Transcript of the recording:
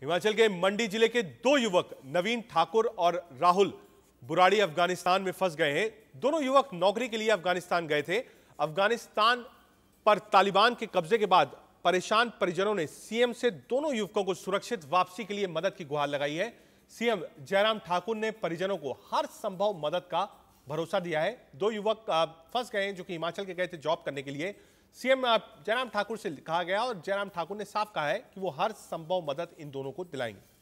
हिमाचल के मंडी जिले के दो युवक नवीन ठाकुर और राहुल बुराड़ी अफगानिस्तान में फंस गए हैं दोनों युवक नौकरी के लिए अफगानिस्तान गए थे अफगानिस्तान पर तालिबान के कब्जे के बाद परेशान परिजनों ने सीएम से दोनों युवकों को सुरक्षित वापसी के लिए मदद की गुहार लगाई है सीएम जयराम ठाकुर ने परिजनों को हर संभव मदद का भरोसा दिया है दो युवक फंस गए हैं जो कि हिमाचल के गए थे जॉब करने के लिए सीएम जयराम ठाकुर से कहा गया और जयराम ठाकुर ने साफ कहा है कि वो हर संभव मदद इन दोनों को दिलाएंगे